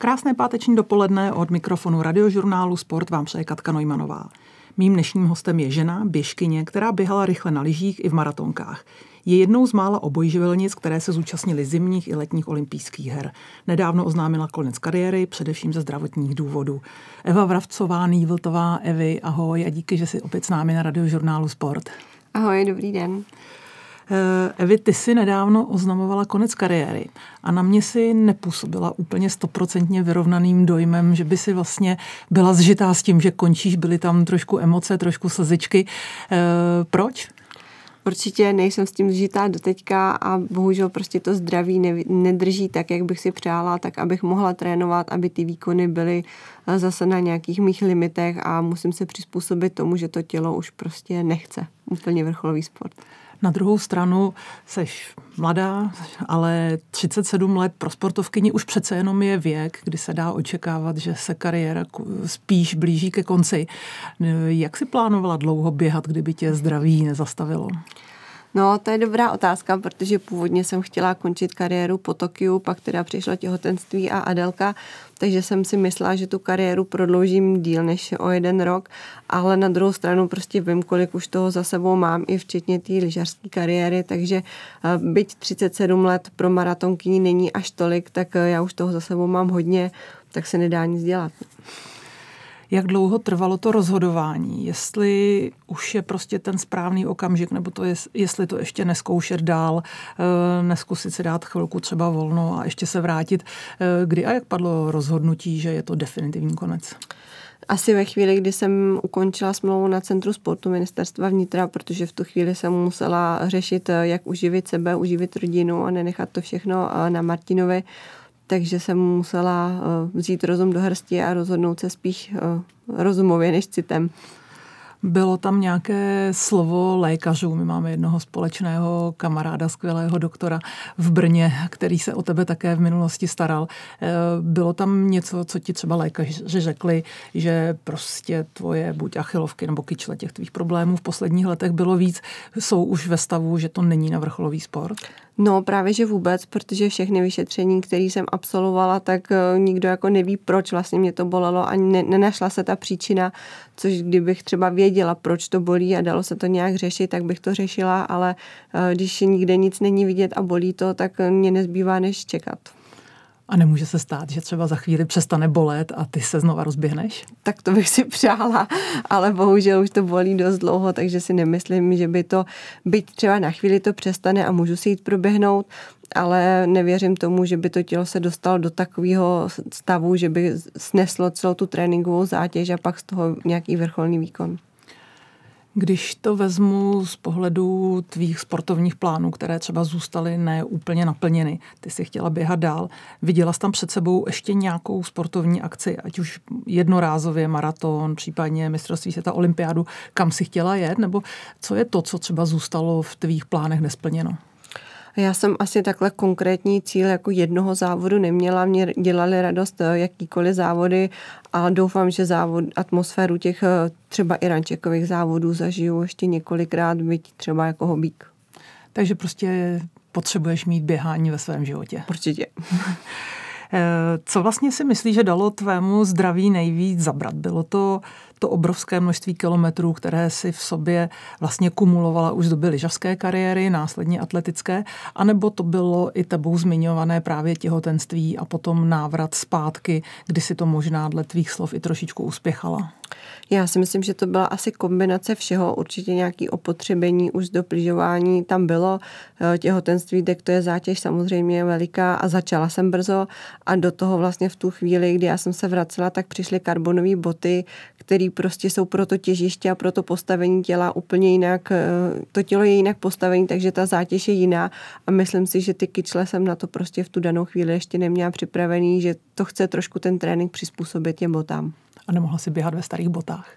Krásné páteční dopoledne od mikrofonu radiožurnálu Sport vám přeje Katka Nojmanová. Mým dnešním hostem je žena, běžkyně, která běhala rychle na lyžích i v maratonkách. Je jednou z mála obojživelnic, které se zúčastnili zimních i letních olympijských her. Nedávno oznámila konec kariéry, především ze zdravotních důvodů. Eva Vravcová, Nývltová, Evy, ahoj a díky, že jsi opět s námi na radiožurnálu Sport. Ahoj, dobrý den. Eh, Evi, ty si nedávno oznamovala konec kariéry a na mě si nepůsobila úplně stoprocentně vyrovnaným dojmem, že by si vlastně byla zžitá s tím, že končíš, byly tam trošku emoce, trošku slzičky. Eh, proč? určitě nejsem s tím zžitá doteďka a bohužel prostě to zdraví ne, nedrží tak, jak bych si přála, tak abych mohla trénovat, aby ty výkony byly eh, zase na nějakých mých limitech a musím se přizpůsobit tomu, že to tělo už prostě nechce. Úplně vrcholový sport. Na druhou stranu seš mladá, ale 37 let pro sportovkyni už přece jenom je věk, kdy se dá očekávat, že se kariéra spíš blíží ke konci. Jak si plánovala dlouho běhat, kdyby tě zdraví nezastavilo? No, to je dobrá otázka, protože původně jsem chtěla končit kariéru po Tokiu, pak teda přišlo těhotenství a Adelka, takže jsem si myslela, že tu kariéru prodloužím díl než o jeden rok, ale na druhou stranu prostě vím, kolik už toho za sebou mám, i včetně té lyžařské kariéry, takže eh, byť 37 let pro maratonkyni není až tolik, tak eh, já už toho za sebou mám hodně, tak se nedá nic dělat jak dlouho trvalo to rozhodování, jestli už je prostě ten správný okamžik, nebo to je, jestli to ještě neskoušet dál, eh, neskusit si dát chvilku třeba volno a ještě se vrátit. Eh, kdy a jak padlo rozhodnutí, že je to definitivní konec? asi ve chvíli, kdy jsem ukončila smlouvu na Centru sportu ministerstva vnitra, protože v tu chvíli jsem musela řešit, eh, jak uživit sebe, uživit rodinu a nenechat to všechno na Martinovi, takže jsem musela eh, vzít rozum do hrsti a rozhodnout se spíš eh, rozumově než citem. Bylo tam nějaké slovo lékařů. My máme jednoho společného kamaráda, skvělého doktora v Brně, který se o tebe také v minulosti staral. Eh, bylo tam něco, co ti třeba lékaři řekli, že prostě tvoje buď achilovky nebo kyčle těch tvých problémů v posledních letech bylo víc, jsou už ve stavu, že to není na vrcholový sport? No právě, že vůbec, protože všechny vyšetření, které jsem absolvovala, tak eh, nikdo jako neví, proč vlastně mě to bolelo a nenašla se ta příčina, což kdybych třeba věděla, proč to bolí a dalo se to nějak řešit, tak bych to řešila, ale eh, když nikde nic není vidět a bolí to, tak eh, mě nezbývá než čekat. A nemůže se stát, že třeba za chvíli přestane bolet a ty se znova rozběhneš? Tak to bych si přála, ale bohužel už to bolí dost dlouho, takže si nemyslím, že by to, byť třeba na chvíli to přestane a můžu si jít proběhnout, ale nevěřím tomu, že by to tělo se dostalo do takového stavu, že by sneslo celou tu tréninkovou zátěž a pak z toho nějaký vrcholný výkon. Když to vezmu z pohledu tvých sportovních plánů, které třeba zůstaly neúplně naplněny, ty si chtěla běhat dál, viděla jsi tam před sebou ještě nějakou sportovní akci, ať už jednorázově maraton, případně mistrovství světa, olympiádu, kam si chtěla jet, nebo co je to, co třeba zůstalo v tvých plánech nesplněno? Já jsem asi takhle konkrétní cíl jako jednoho závodu neměla. Mě dělali radost eh, jakýkoliv závody a doufám, že závod, atmosféru těch eh, třeba i rančekových závodů zažiju ještě několikrát, byť třeba jako hobík. Takže prostě potřebuješ mít běhání ve svém životě. Určitě. Eh, co vlastně si myslíš, že dalo tvému zdraví nejvíc zabrat? Bylo to to obrovské množství kilometrů, které si v sobě vlastně kumulovala už z doby lyžařské kariéry, následně atletické, anebo to bylo i tebou zmiňované právě těhotenství a potom návrat zpátky, kdy si to možná dle tvých slov i trošičku uspěchala? Já si myslím, že to byla asi kombinace všeho, určitě nějaký opotřebení, už dopližování tam bylo, eh, těhotenství, kde to je zátěž samozřejmě veliká a začala jsem brzo a do toho vlastně v tu chvíli, kdy já jsem se vracela, tak přišly karbonové boty, které prostě jsou pro to těžiště a pro to postavení těla úplně jinak, eh, to tělo je jinak postavení, takže ta zátěž je jiná a myslím si, že ty kyčle jsem na to prostě v tu danou chvíli ještě neměla připravený, že to chce trošku ten trénink přizpůsobit těm botám. A nemohla si běhat ve starých botách?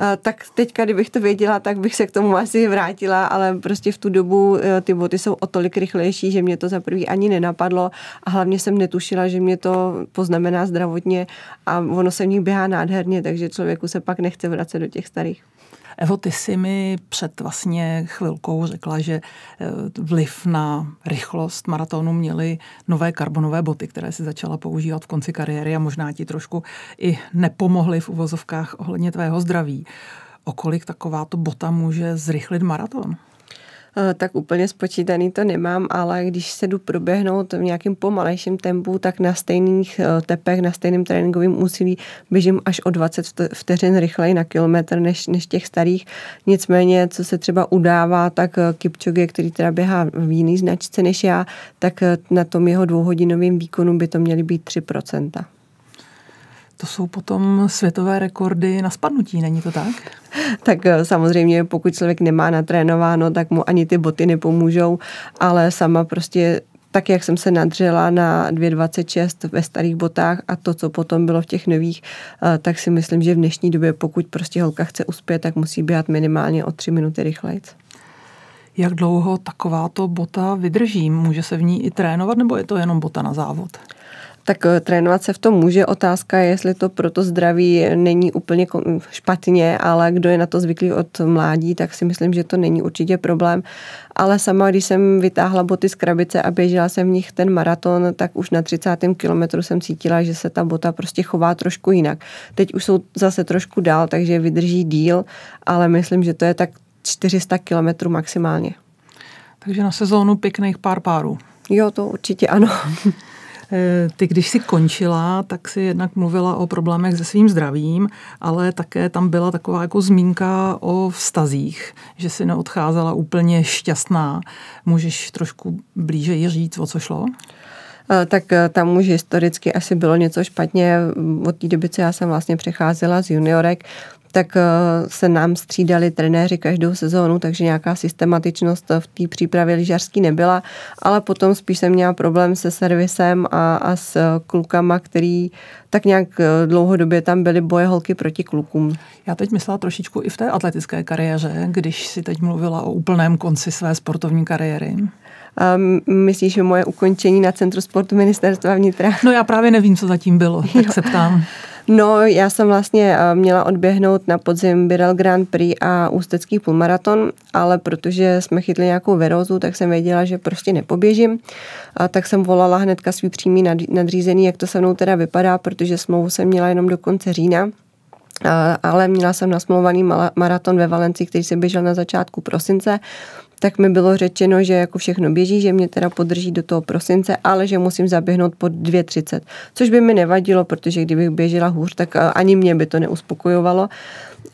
Eh, tak teďka, kdybych to věděla, tak bych se k tomu asi vrátila, ale prostě v tu dobu eh, ty boty jsou o tolik rychlejší, že mě to za prvý ani nenapadlo a hlavně jsem netušila, že mě to poznamená zdravotně a ono se v nich běhá nádherně, takže člověku se pak nechce vracet do těch starých. Evo, ty jsi mi před vlastně chvilkou řekla, že e, vliv na rychlost maratonu měly nové karbonové boty, které si začala používat v konci kariéry a možná ti trošku i nepomohly v uvozovkách ohledně tvého zdraví. O kolik takováto bota může zrychlit maraton? Eh, tak úplně spočítaný to nemám, ale když se jdu proběhnout v nějakém pomalejším tempu, tak na stejných eh, tepech, na stejném tréninkovém úsilí běžím až o 20 vteřin rychleji na kilometr než, než těch starých. Nicméně, co se třeba udává, tak eh, Kipčoge, který teda běhá v jiný značce než já, tak na tom jeho dvouhodinovém výkonu by to měly být 3%. To jsou potom světové rekordy na spadnutí, není to tak? tak eh, samozřejmě, pokud člověk nemá natrénováno, tak mu ani ty boty nepomůžou, ale sama prostě tak, jak jsem se nadřela na 2,26 ve starých botách a to, co potom bylo v těch nových, eh, tak si myslím, že v dnešní době, pokud prostě holka chce uspět, tak musí běhat minimálně o 3 minuty rychleji. Jak dlouho takováto bota vydrží? Může se v ní i trénovat, nebo je to jenom bota na závod? Tak eh, trénovat se v tom může. Otázka je, jestli to proto zdraví není úplně špatně, ale kdo je na to zvyklý od mládí, tak si myslím, že to není určitě problém. Ale sama, když jsem vytáhla boty z krabice a běžela jsem v nich ten maraton, tak už na 30. kilometru jsem cítila, že se ta bota prostě chová trošku jinak. Teď už jsou zase trošku dál, takže vydrží díl, ale myslím, že to je tak 400 kilometrů maximálně. Takže na sezónu pěkných pár párů. Jo, to určitě ano. Eh, ty, když si končila, tak si jednak mluvila o problémech se svým zdravím, ale také tam byla taková jako zmínka o vztazích, že si neodcházela úplně šťastná. Můžeš trošku blíže říct, o co šlo? Eh, tak eh, tam už historicky asi bylo něco špatně. Od té doby, co já jsem vlastně přecházela z juniorek, tak eh, se nám střídali trenéři každou sezónu, takže nějaká systematičnost eh, v té přípravě lyžařský nebyla, ale potom spíš jsem měla problém se servisem a, a s eh, klukama, který tak nějak dlouhodobě tam byly boje holky proti klukům. Já teď myslela trošičku i v té atletické kariéře, když si teď mluvila o úplném konci své sportovní kariéry. Um, myslíš, že moje ukončení na Centru sportu ministerstva vnitra? No já právě nevím, co zatím bylo, tak jo. se ptám. No, já jsem vlastně eh, měla odběhnout na podzim Birel Grand Prix a Ústecký půlmaraton, ale protože jsme chytli nějakou verózu, tak jsem věděla, že prostě nepoběžím. A tak jsem volala hnedka svý přímý nadřízený, jak to se mnou teda vypadá, protože smlouvu jsem měla jenom do konce října eh, ale měla jsem nasmluvaný maraton ve Valencii, který se běžel na začátku prosince tak mi bylo řečeno, že jako všechno běží, že mě teda podrží do toho prosince, ale že musím zaběhnout po 2.30, což by mi nevadilo, protože kdybych běžela hůř, tak eh, ani mě by to neuspokojovalo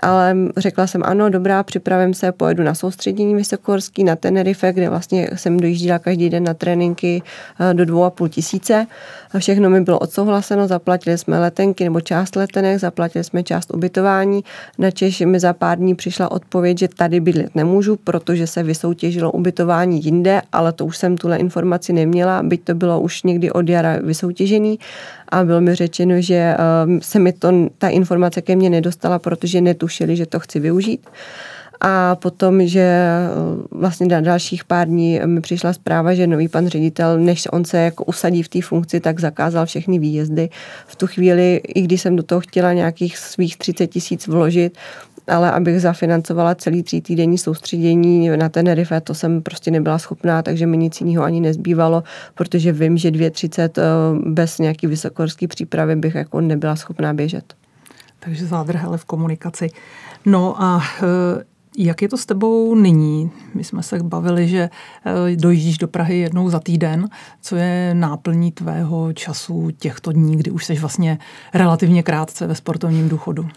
ale řekla jsem ano, dobrá, připravím se, pojedu na soustředění vysokorský na Tenerife, kde vlastně jsem dojížděla každý den na tréninky eh, do dvou a půl tisíce. A všechno mi bylo odsouhlaseno, zaplatili jsme letenky nebo část letenek, zaplatili jsme část ubytování. Na Češ mi za pár dní přišla odpověď, že tady bydlet nemůžu, protože se vysoutěžilo ubytování jinde, ale to už jsem tuhle informaci neměla, byť to bylo už někdy od jara vysoutěžený a bylo mi řečeno, že ehm, se mi to, ta informace ke mně nedostala, protože netušili, že to chci využít. A potom, že ehm, vlastně na dalších pár dní mi přišla zpráva, že nový pan ředitel, než on se jako usadí v té funkci, tak zakázal všechny výjezdy. V tu chvíli, i když jsem do toho chtěla nějakých svých 30 tisíc vložit, ale abych zafinancovala celý tří týdenní soustředění na Tenerife, to jsem prostě nebyla schopná, takže mi nic jiného ani nezbývalo, protože vím, že 2.30 eh, bez nějaký vysokorský přípravy bych jako nebyla schopná běžet. Takže zádrhele v komunikaci. No a eh, jak je to s tebou nyní? My jsme se bavili, že eh, dojíždíš do Prahy jednou za týden. Co je náplní tvého času těchto dní, kdy už jsi vlastně relativně krátce ve sportovním důchodu?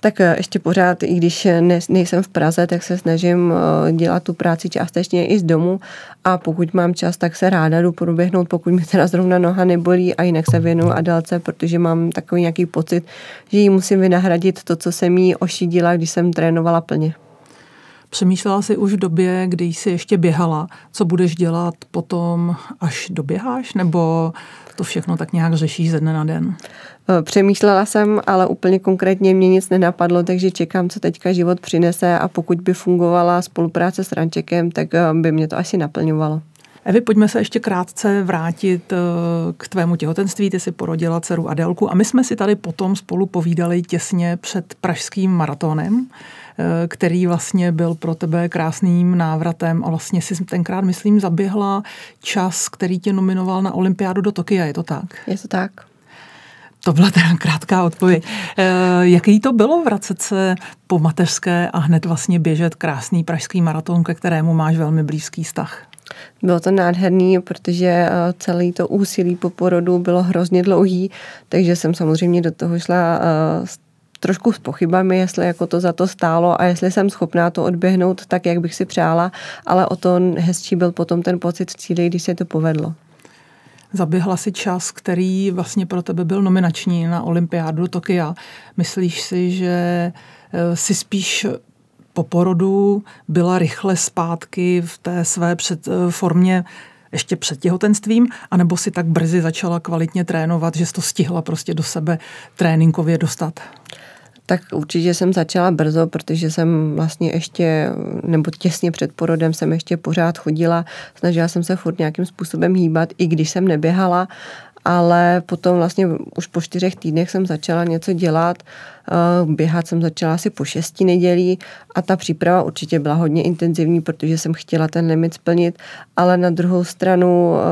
tak eh, ještě pořád, i když eh, ne, nejsem v Praze, tak se snažím eh, dělat tu práci částečně i z domu a pokud mám čas, tak se ráda jdu proběhnout, pokud mi teda zrovna noha nebolí a jinak se věnu dalce, protože mám takový nějaký pocit, že ji musím vynahradit to, co jsem jí ošidila, když jsem trénovala plně. Přemýšlela jsi už v době, kdy jsi ještě běhala, co budeš dělat potom, až doběháš, nebo to všechno tak nějak řeší ze dne na den? Eh, přemýšlela jsem, ale úplně konkrétně mě nic nenapadlo, takže čekám, co teďka život přinese a pokud by fungovala spolupráce s Rančekem, tak eh, by mě to asi naplňovalo. Evi, pojďme se ještě krátce vrátit eh, k tvému těhotenství. Ty si porodila dceru Adelku a my jsme si tady potom spolu povídali těsně před pražským maratonem. Eh, který vlastně byl pro tebe krásným návratem a vlastně si tenkrát, myslím, zaběhla čas, který tě nominoval na olympiádu do Tokia, je to tak? Je to tak. To byla teda krátká odpověď. Eh, jaký to bylo vracet se po mateřské a hned vlastně běžet krásný pražský maraton, ke kterému máš velmi blízký vztah? Bylo to nádherný, protože eh, celý to úsilí po porodu bylo hrozně dlouhý, takže jsem samozřejmě do toho šla s trošku s pochybami, jestli jako to za to stálo a jestli jsem schopná to odběhnout tak, jak bych si přála, ale o to hezčí byl potom ten pocit v cíli, když se to povedlo. Zaběhla si čas, který vlastně pro tebe byl nominační na olympiádu Tokia. Myslíš si, že eh, si spíš po porodu byla rychle zpátky v té své před, eh, formě ještě před těhotenstvím, anebo si tak brzy začala kvalitně trénovat, že jsi to stihla prostě do sebe tréninkově dostat? Tak určitě jsem začala brzo, protože jsem vlastně ještě, nebo těsně před porodem jsem ještě pořád chodila, snažila jsem se furt nějakým způsobem hýbat, i když jsem neběhala, ale potom vlastně už po čtyřech týdnech jsem začala něco dělat, eh, běhat jsem začala asi po šesti nedělí a ta příprava určitě byla hodně intenzivní, protože jsem chtěla ten limit splnit, ale na druhou stranu eh,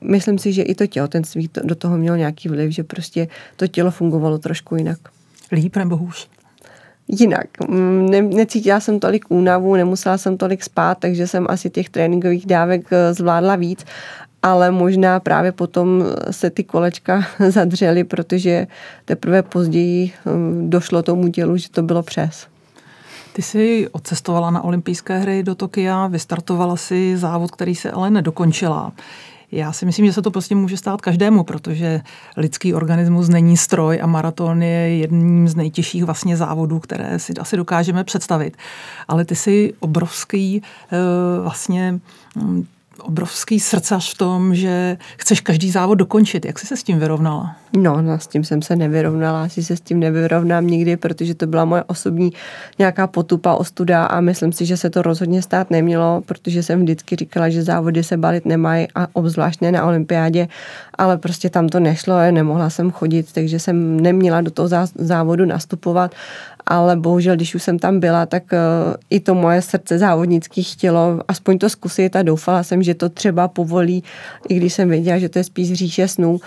myslím si, že i to těhotenství do toho mělo nějaký vliv, že prostě to tělo fungovalo trošku jinak. Líp nebo hůř? Jinak. Mm, ne, necítila jsem tolik únavu, nemusela jsem tolik spát, takže jsem asi těch tréninkových dávek eh, zvládla víc, ale možná právě potom se ty kolečka zadřely, protože teprve později eh, došlo tomu tělu, že to bylo přes. Ty jsi odcestovala na olympijské hry do Tokia, vystartovala si závod, který se ale nedokončila. Já si myslím, že se to prostě může stát každému, protože lidský organismus není stroj a maraton je jedním z nejtěžších vlastně závodů, které si asi dokážeme představit. Ale ty si obrovský eh, vlastně hm, obrovský srdcař v tom, že chceš každý závod dokončit. Jak jsi se s tím vyrovnala? No, no, s tím jsem se nevyrovnala. Asi se s tím nevyrovnám nikdy, protože to byla moje osobní nějaká potupa, ostuda a myslím si, že se to rozhodně stát nemělo, protože jsem vždycky říkala, že závody se balit nemají a obzvláště na olympiádě, ale prostě tam to nešlo, nemohla jsem chodit, takže jsem neměla do toho závodu nastupovat ale bohužel, když už jsem tam byla, tak eh, i to moje srdce závodnický chtělo aspoň to zkusit a doufala jsem, že to třeba povolí, i když jsem věděla, že to je spíš říše snů,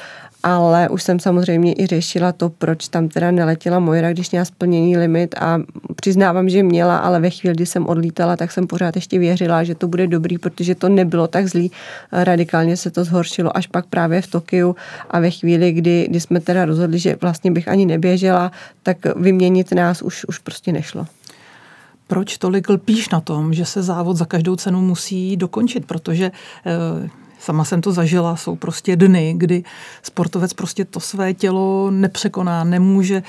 ale už jsem samozřejmě i řešila to, proč tam teda neletěla Mojra, když měla splněný limit a přiznávám, že měla, ale ve chvíli, kdy jsem odlítala, tak jsem pořád ještě věřila, že to bude dobrý, protože to nebylo tak zlý. Radikálně se to zhoršilo až pak právě v Tokiu a ve chvíli, kdy, kdy jsme teda rozhodli, že vlastně bych ani neběžela, tak vyměnit nás už, už prostě nešlo proč tolik lpíš na tom, že se závod za každou cenu musí dokončit, protože eh, Sama jsem to zažila, jsou prostě dny, kdy sportovec prostě to své tělo nepřekoná, nemůže e,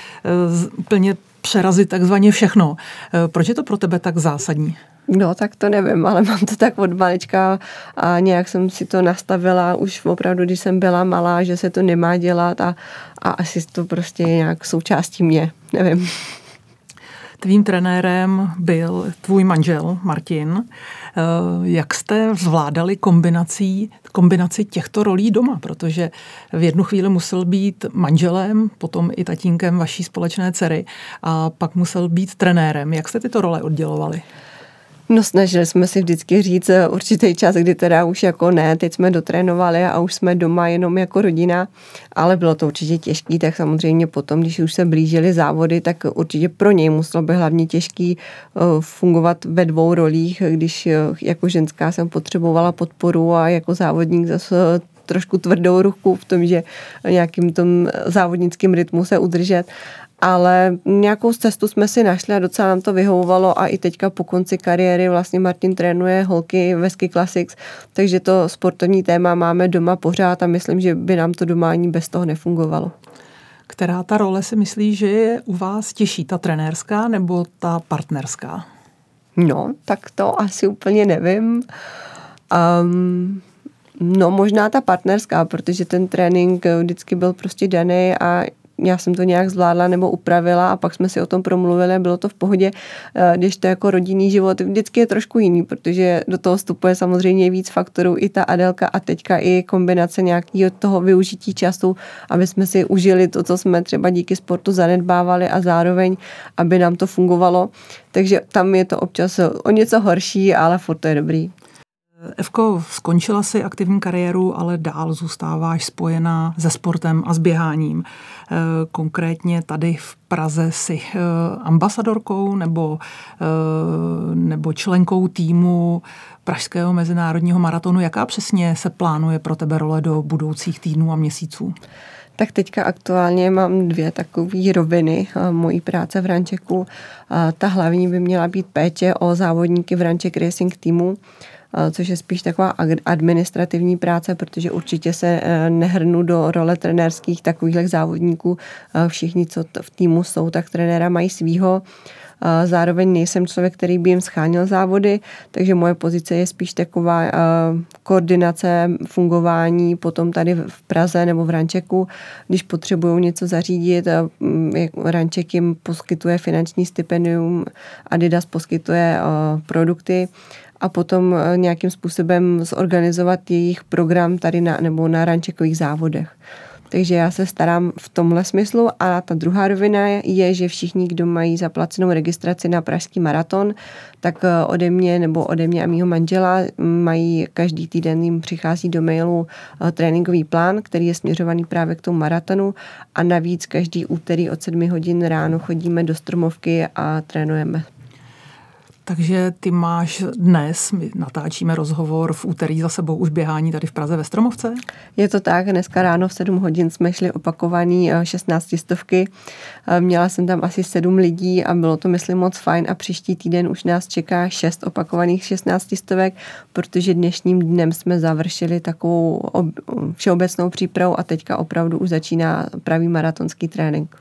plně přerazit takzvaně všechno. E, proč je to pro tebe tak zásadní? No, tak to nevím, ale mám to tak od malička a nějak jsem si to nastavila už opravdu, když jsem byla malá, že se to nemá dělat a, a asi to prostě je nějak součástí mě, nevím. Tvým trenérem byl tvůj manžel Martin. E, jak jste zvládali kombinací kombinaci těchto rolí doma, protože v jednu chvíli musel být manželem, potom i tatínkem vaší společné dcery a pak musel být trenérem. Jak jste tyto role oddělovali? No snažili jsme si vždycky říct eh, určitý čas, kdy teda už jako ne, teď jsme dotrénovali a už jsme doma jenom jako rodina, ale bylo to určitě těžký, tak samozřejmě potom, když už se blížily závody, tak určitě pro něj muselo by hlavně těžký eh, fungovat ve dvou rolích, když eh, jako ženská jsem potřebovala podporu a jako závodník zase trošku tvrdou ruku v tom, že nějakým tom závodnickým rytmu se udržet ale nějakou cestu jsme si našli a docela nám to vyhovovalo a i teďka po konci kariéry vlastně Martin trénuje holky ve Ski Classics, takže to sportovní téma máme doma pořád a myslím, že by nám to doma ani bez toho nefungovalo. Která ta role si myslí, že je u vás těžší, ta trenérská nebo ta partnerská? No, tak to asi úplně nevím. Um, no, možná ta partnerská, protože ten trénink vždycky byl prostě daný a já jsem to nějak zvládla nebo upravila a pak jsme si o tom promluvili, bylo to v pohodě, eh, když to jako rodinný život vždycky je trošku jiný, protože do toho vstupuje samozřejmě víc faktorů i ta Adelka a teďka i kombinace nějakého toho využití času, aby jsme si užili to, co jsme třeba díky sportu zanedbávali a zároveň, aby nám to fungovalo. Takže tam je to občas o něco horší, ale furt to je dobrý. Evko, skončila si aktivní kariéru, ale dál zůstáváš spojená se sportem a s běháním. Eh, konkrétně tady v Praze si eh, ambasadorkou nebo, eh, nebo členkou týmu Pražského mezinárodního maratonu. Jaká přesně se plánuje pro tebe role do budoucích týdnů a měsíců? Tak teďka aktuálně mám dvě takové roviny mojí práce v Rančeku. Ta hlavní by měla být péče o závodníky v Ranček Racing týmu Eh, což je spíš taková administrativní práce, protože určitě se eh, nehrnu do role trenérských takovýchhle závodníků. Eh, všichni, co v týmu jsou, tak trenéra mají svýho. Zároveň nejsem člověk, který by jim schánil závody, takže moje pozice je spíš taková koordinace fungování potom tady v Praze nebo v Rančeku. Když potřebují něco zařídit, mm, Ranček jim poskytuje finanční stipendium, Adidas poskytuje produkty a potom eh, nějakým způsobem zorganizovat jejich program tady na, nebo na rančekových závodech. Takže já se starám v tomhle smyslu a ta druhá rovina je, že všichni, kdo mají zaplacenou registraci na Pražský maraton, tak eh, ode mě nebo ode mě a mýho manžela mm, mají každý týden jim přichází do mailu eh, tréninkový plán, který je směřovaný právě k tomu maratonu a navíc každý úterý od 7 hodin ráno chodíme do Stromovky a trénujeme. Takže ty máš dnes, my natáčíme rozhovor v úterý za sebou už běhání tady v Praze ve Stromovce? Je to tak, dneska ráno v 7 hodin jsme šli opakovaný 16 eh, stovky. Eh, měla jsem tam asi 7 lidí a bylo to, myslím, moc fajn a příští týden už nás čeká 6 opakovaných 16 stovek, protože dnešním dnem jsme završili takovou všeobecnou přípravu a teďka opravdu už začíná pravý maratonský trénink.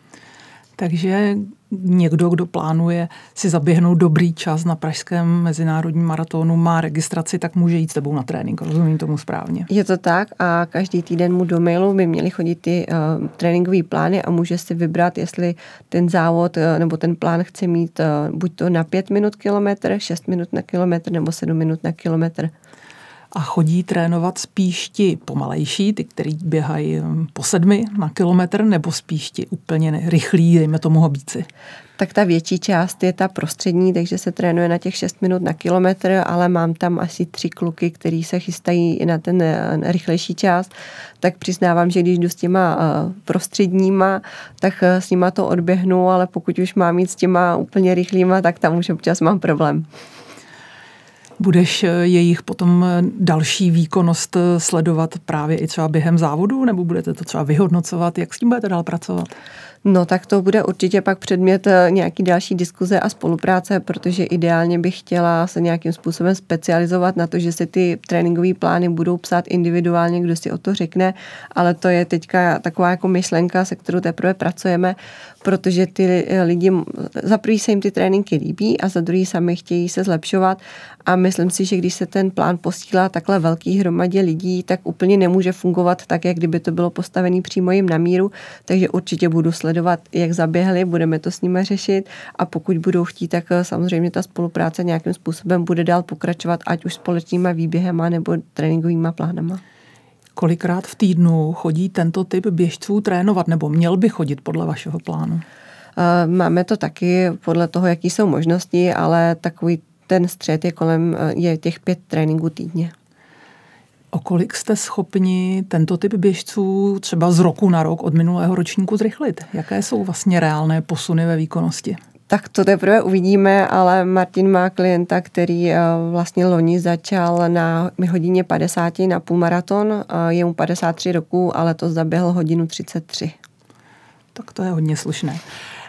Takže někdo, kdo plánuje si zaběhnout dobrý čas na Pražském mezinárodním maratonu, má registraci, tak může jít s tebou na trénink. Rozumím tomu správně. Je to tak a každý týden mu do mailu by měly chodit ty uh, tréninkové plány a může si vybrat, jestli ten závod uh, nebo ten plán chce mít uh, buď to na 5 minut kilometr, 6 minut na kilometr nebo 7 minut na kilometr a chodí trénovat spíš ti pomalejší, ty, který běhají mm, po sedmi na kilometr, nebo spíš ti úplně rychlí, dejme tomu hobíci? Tak ta větší část je ta prostřední, takže se trénuje na těch 6 minut na kilometr, ale mám tam asi tři kluky, který se chystají i na ten eh, rychlejší část. tak přiznávám, že když jdu s těma eh, prostředníma, tak eh, s nima to odběhnu, ale pokud už mám jít s těma úplně rychlýma, tak tam už občas mám problém budeš eh, jejich potom eh, další výkonnost eh, sledovat právě i třeba během závodu, nebo budete to třeba vyhodnocovat? Jak s tím budete dál pracovat? No tak to bude určitě pak předmět nějaký další diskuze a spolupráce, protože ideálně bych chtěla se nějakým způsobem specializovat na to, že si ty tréninkové plány budou psát individuálně, kdo si o to řekne, ale to je teďka taková jako myšlenka, se kterou teprve pracujeme, protože ty lidi, za prvý se jim ty tréninky líbí a za druhý sami chtějí se zlepšovat a myslím si, že když se ten plán posílá takhle velký hromadě lidí, tak úplně nemůže fungovat tak, jak kdyby to bylo postavené přímo jim na míru, takže určitě budu sledovat, jak zaběhli, budeme to s nimi řešit a pokud budou chtít, tak eh, samozřejmě ta spolupráce nějakým způsobem bude dál pokračovat, ať už společnýma výběhema nebo tréninkovýma plánama. Kolikrát v týdnu chodí tento typ běžců trénovat, nebo měl by chodit podle vašeho plánu? Eh, máme to taky podle toho, jaký jsou možnosti, ale takový ten střed je kolem eh, je těch pět tréninků týdně. O kolik jste schopni tento typ běžců třeba z roku na rok od minulého ročníku zrychlit? Jaké jsou vlastně reálné posuny ve výkonnosti? Tak to teprve uvidíme, ale Martin má klienta, který eh, vlastně loni začal na hodině 50 na půlmaraton, eh, je mu 53 roku, ale to zaběhl hodinu 33. Tak to je hodně slušné.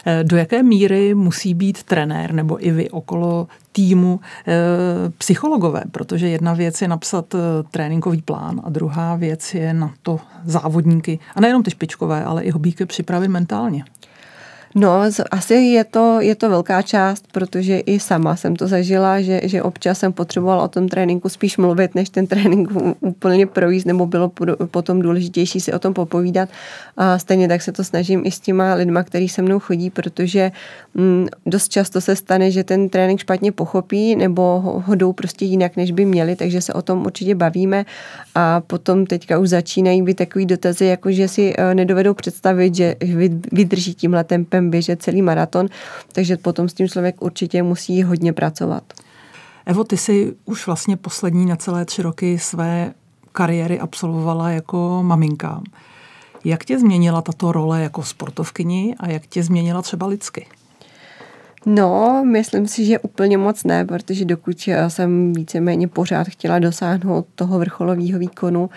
Eh, do jaké míry musí být trenér nebo i vy okolo týmu eh, psychologové? Protože jedna věc je napsat eh, tréninkový plán a druhá věc je na to závodníky, a nejenom ty špičkové, ale i hobíky připravit mentálně. No, asi je to, je to velká část, protože i sama jsem to zažila, že, že občas jsem potřebovala o tom tréninku spíš mluvit, než ten trénink úplně projíst, nebo bylo potom důležitější si o tom popovídat. A stejně tak se to snažím i s těma lidma, který se mnou chodí, protože mm, dost často se stane, že ten trénink špatně pochopí, nebo ho, jdou prostě jinak, než by měli, takže se o tom určitě bavíme. A potom teďka už začínají být takový dotazy, jako že si eh, nedovedou představit, že vydrží tím letem budeme běžet celý maraton, takže potom s tím člověk určitě musí hodně pracovat. Evo, ty jsi už vlastně poslední na celé tři roky své kariéry absolvovala jako maminka. Jak tě změnila tato role jako sportovkyni a jak tě změnila třeba lidsky? No, myslím si, že úplně moc ne, protože dokud eh, jsem víceméně pořád chtěla dosáhnout toho vrcholového výkonu,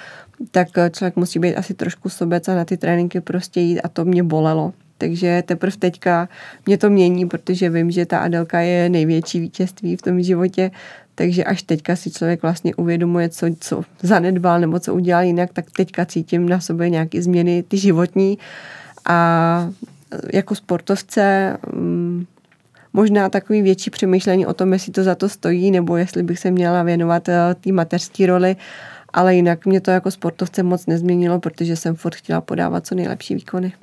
tak eh, člověk musí být asi trošku sobec a na ty tréninky prostě jít a to mě bolelo takže teprve teďka mě to mění, protože vím, že ta Adelka je největší vítězství v tom životě, takže až teďka si člověk vlastně uvědomuje, co, co zanedbal nebo co udělal jinak, tak teďka cítím na sobě nějaké změny, ty životní a eh, jako sportovce mm, možná takový větší přemýšlení o tom, jestli to za to stojí, nebo jestli bych se měla věnovat eh, té mateřské roli, ale jinak mě to jako sportovce moc nezměnilo, protože jsem furt chtěla podávat co nejlepší výkony.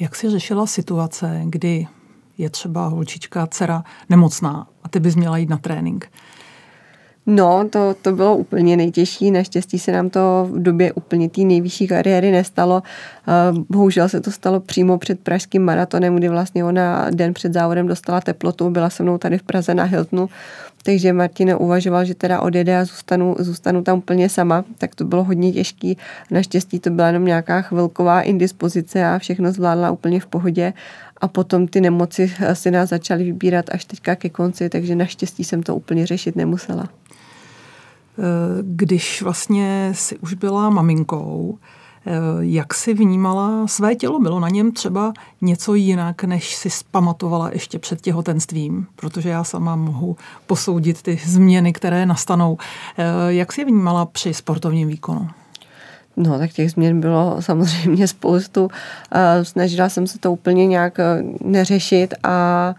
Jak jsi řešila situace, kdy je třeba holčička, dcera nemocná a ty bys měla jít na trénink? No, to, to bylo úplně nejtěžší. Naštěstí se nám to v době úplně té nejvyšší kariéry nestalo. Eh, bohužel se to stalo přímo před pražským maratonem, kdy vlastně ona den před závodem dostala teplotu, byla se mnou tady v Praze na Hiltonu, takže Martina uvažoval, že teda odjede a zůstanu, zůstanu tam úplně sama, tak to bylo hodně těžký. Naštěstí to byla jenom nějaká chvilková indispozice a všechno zvládla úplně v pohodě a potom ty nemoci eh, si nás začaly vybírat až teďka ke konci, takže naštěstí jsem to úplně řešit nemusela. Eh, když vlastně si už byla maminkou, eh, jak si vnímala své tělo? Bylo na něm třeba něco jinak, než si spamatovala ještě před těhotenstvím? Protože já sama mohu posoudit ty změny, které nastanou. Eh, jak si je vnímala při sportovním výkonu? No, tak těch změn bylo samozřejmě spoustu. Snažila jsem se to úplně nějak neřešit a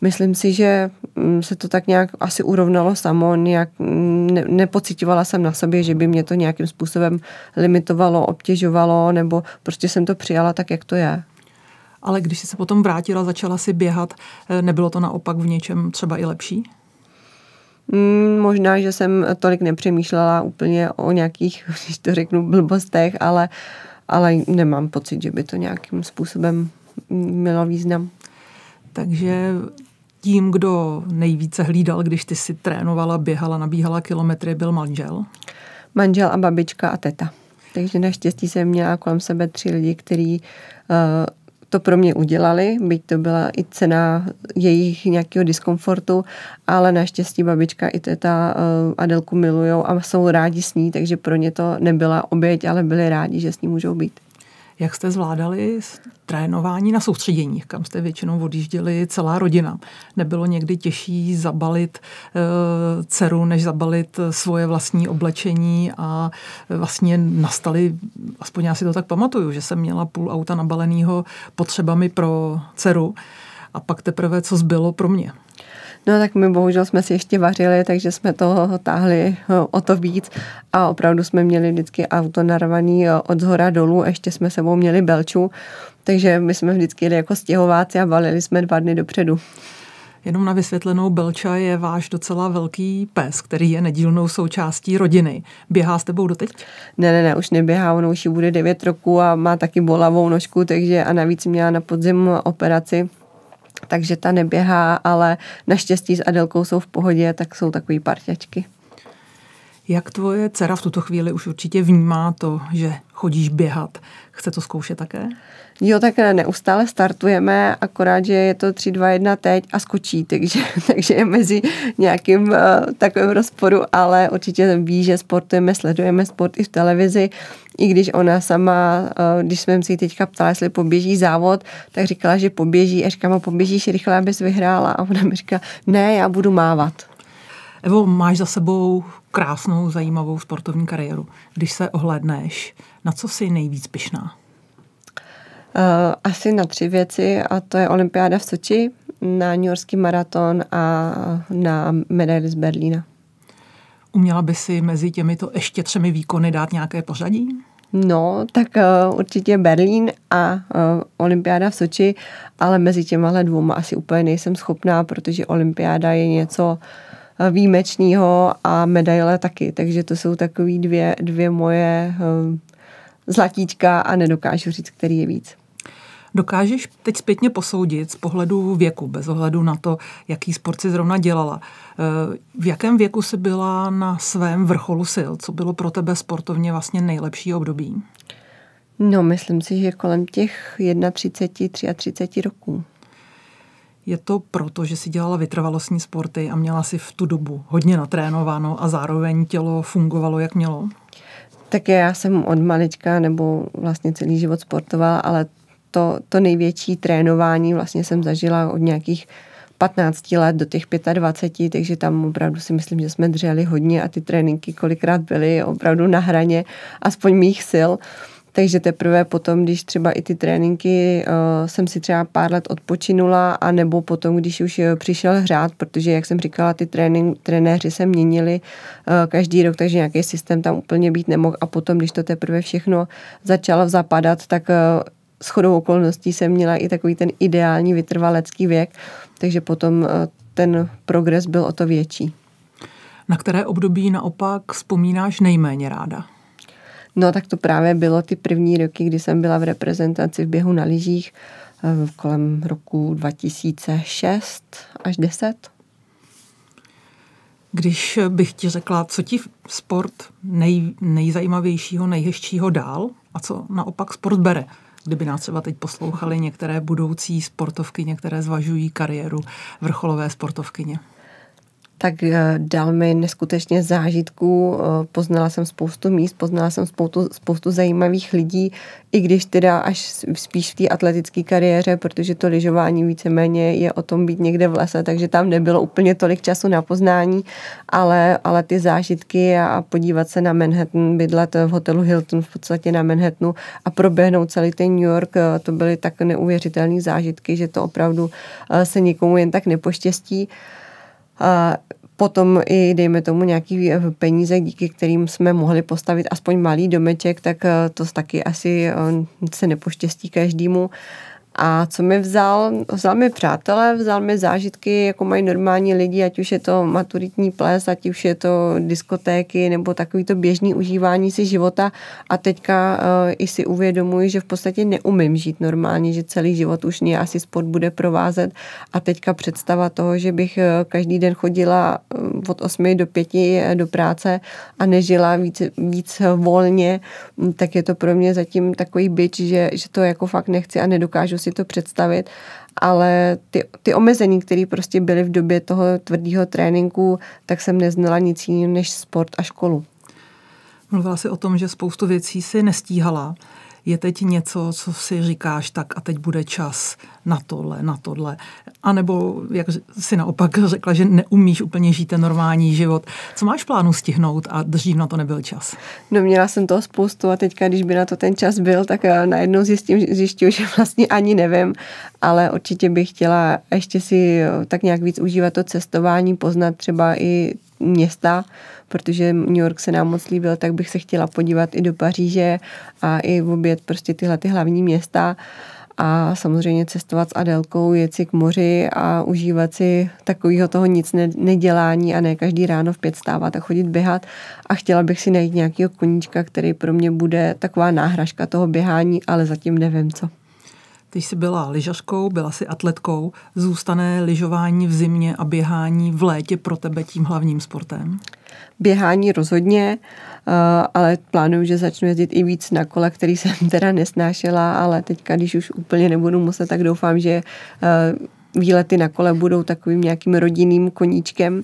myslím si, že Mm, se to tak nějak asi urovnalo samo, nějak mm, ne, nepocitovala jsem na sobě, že by mě to nějakým způsobem limitovalo, obtěžovalo, nebo prostě jsem to přijala tak, jak to je. Ale když jsi se potom vrátila, začala si běhat, eh, nebylo to naopak v něčem třeba i lepší? Mm, možná, že jsem tolik nepřemýšlela úplně o nějakých, když to řeknu, blbostech, ale, ale nemám pocit, že by to nějakým způsobem mm, mělo význam. Takže tím, kdo nejvíce hlídal, když ty si trénovala, běhala, nabíhala kilometry, byl manžel? Manžel a babička a teta. Takže naštěstí jsem měla kolem sebe tři lidi, kteří uh, to pro mě udělali, byť to byla i cena jejich nějakého diskomfortu, ale naštěstí babička i teta uh, Adelku milujou a jsou rádi s ní, takže pro ně to nebyla oběť, ale byli rádi, že s ní můžou být. Jak jste zvládali trénování na soustředěních, kam jste většinou odjížděli celá rodina? Nebylo někdy těžší zabalit e, dceru, než zabalit svoje vlastní oblečení a eh, vlastně nastaly, aspoň já si to tak pamatuju, že jsem měla půl auta nabaleného potřebami pro dceru a pak teprve, co zbylo pro mě. No tak my bohužel jsme si ještě vařili, takže jsme to táhli eh, o to víc a opravdu jsme měli vždycky auto narvaný eh, od zhora dolů, ještě jsme sebou měli belču, takže my jsme vždycky jeli jako stěhováci a valili jsme dva dny dopředu. Jenom na vysvětlenou, Belča je váš docela velký pes, který je nedílnou součástí rodiny. Běhá s tebou doteď? Ne, ne, ne, už neběhá, ono už bude 9 roku a má taky bolavou nožku, takže a navíc měla na podzim operaci, takže ta neběhá, ale naštěstí s Adelkou jsou v pohodě, tak jsou takový parťačky. Jak tvoje dcera v tuto chvíli už určitě vnímá to, že chodíš běhat? Chce to zkoušet také? Jo, tak neustále startujeme, akorát, že je to 3, 2, 1 teď a skočí, takže, takže je mezi nějakým uh, takovým rozporu, ale určitě ví, že sportujeme, sledujeme sport i v televizi, i když ona sama, uh, když jsme si teďka ptala, jestli poběží závod, tak říkala, že poběží a říkala, no, poběžíš rychle, abys vyhrála a ona mi říká, ne, já budu mávat. Evo, máš za sebou krásnou, zajímavou sportovní kariéru. Když se ohledneš, na co jsi nejvíc pyšná? Eh, asi na tři věci a to je olympiáda v Soči, na New Yorkský maraton a na medaili z Berlína. Uměla by si mezi těmito ještě třemi výkony dát nějaké pořadí? No, tak uh, určitě Berlín a uh, olympiáda v Soči, ale mezi těmahle dvouma asi úplně nejsem schopná, protože olympiáda je něco výjimečného a medaile taky, takže to jsou takové dvě, dvě moje uh, zlatíčka a nedokážu říct, který je víc. Dokážeš teď zpětně posoudit z pohledu věku, bez ohledu na to, jaký sport si zrovna dělala. Eh, v jakém věku jsi byla na svém vrcholu sil? Co bylo pro tebe sportovně vlastně nejlepší období? No, myslím si, že kolem těch 31, 33 roků. Je to proto, že si dělala vytrvalostní sporty a měla si v tu dobu hodně natrénováno a zároveň tělo fungovalo, jak mělo? Tak já jsem od malička nebo vlastně celý život sportovala, ale to, to největší trénování vlastně jsem zažila od nějakých 15 let do těch 25, takže tam opravdu si myslím, že jsme dřeli hodně a ty tréninky kolikrát byly opravdu na hraně, aspoň mých sil. Takže teprve potom, když třeba i ty tréninky uh, jsem si třeba pár let odpočinula, a nebo potom, když už eh, přišel hřát, protože, jak jsem říkala, ty trénink, trenéři se měnili uh, každý rok, takže nějaký systém tam úplně být nemohl. A potom, když to teprve všechno začalo zapadat, tak uh, s chodou okolností jsem měla i takový ten ideální vytrvalecký věk, takže potom eh, ten progres byl o to větší. Na které období naopak vzpomínáš nejméně ráda? No tak to právě bylo ty první roky, kdy jsem byla v reprezentaci v běhu na lyžích eh, kolem roku 2006 až 10. Když bych ti řekla, co ti sport nej, nejzajímavějšího, nejhezčího dál a co naopak sport bere, Kdyby nás třeba teď poslouchali některé budoucí sportovky, některé zvažují kariéru vrcholové sportovkyně tak eh, dal mi neskutečně zážitků, eh, poznala jsem spoustu míst, poznala jsem spoustu, spoustu zajímavých lidí, i když teda až spíš v té atletické kariéře, protože to lyžování víceméně je o tom být někde v lese, takže tam nebylo úplně tolik času na poznání, ale, ale ty zážitky a, podívat se na Manhattan, bydlet v hotelu Hilton v podstatě na Manhattanu a proběhnout celý ten New York, eh, to byly tak neuvěřitelné zážitky, že to opravdu se nikomu jen tak nepoštěstí. A potom i, dejme tomu, nějaký eh, peníze, díky kterým jsme mohli postavit aspoň malý domeček, tak eh, to taky asi eh, se nepoštěstí každému. A co mi vzal? Vzal mi přátelé, vzal mi zážitky, jako mají normální lidi, ať už je to maturitní ples, ať už je to diskotéky nebo takový to běžný užívání si života. A teďka uh, i si uvědomuji, že v podstatě neumím žít normálně, že celý život už mě asi sport bude provázet. A teďka představa toho, že bych eh, každý den chodila eh, od 8 do 5 do práce a nežila víc, víc volně, tak je to pro mě zatím takový byč, že, že to jako fakt nechci a nedokážu si to představit, ale ty, ty omezení, které prostě byly v době toho tvrdého tréninku, tak jsem neznala nic jiného než sport a školu. Mluvila si o tom, že spoustu věcí si nestíhala je teď něco, co si říkáš, tak a teď bude čas na tohle, na tohle. A nebo, jak si naopak řekla, že neumíš úplně žít ten normální život. Co máš plánu stihnout a dřív na to nebyl čas? No měla jsem toho spoustu a teďka, když by na to ten čas byl, tak eh, najednou zjistím, zjišťuju, že vlastně ani nevím, ale určitě bych chtěla ještě si eh, tak nějak víc užívat to cestování, poznat třeba i města, protože New York se nám moc líbil, tak bych se chtěla podívat i do Paříže a i oběd prostě tyhle ty hlavní města a samozřejmě cestovat s Adelkou, jet si k moři a užívat si takového toho nic nedělání a ne každý ráno v pět stávat a chodit běhat a chtěla bych si najít nějakého koníčka, který pro mě bude taková náhražka toho běhání, ale zatím nevím co. Ty jsi byla lyžařkou, byla si atletkou, zůstane lyžování v zimě a běhání v létě pro tebe tím hlavním sportem? Běhání rozhodně, eh, ale plánuju, že začnu jezdit i víc na kole, který jsem teda nesnášela, ale teďka, když už úplně nebudu muset, tak doufám, že eh, výlety na kole budou takovým nějakým rodinným koníčkem.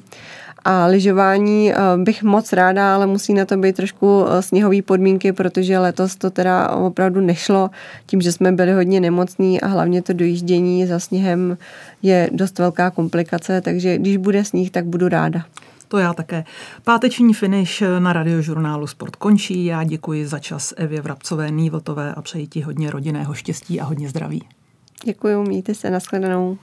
A lyžování eh, bych moc ráda, ale musí na to být trošku eh, sněhové podmínky, protože letos to teda opravdu nešlo tím, že jsme byli hodně nemocní a hlavně to dojíždění za sněhem je dost velká komplikace, takže když bude sníh, tak budu ráda. To já také. Páteční finish eh, na radiožurnálu Sport končí. Já děkuji za čas Evě Vrabcové, Nývotové a přeji ti hodně rodinného štěstí a hodně zdraví. Děkuji, mějte se, nashledanou.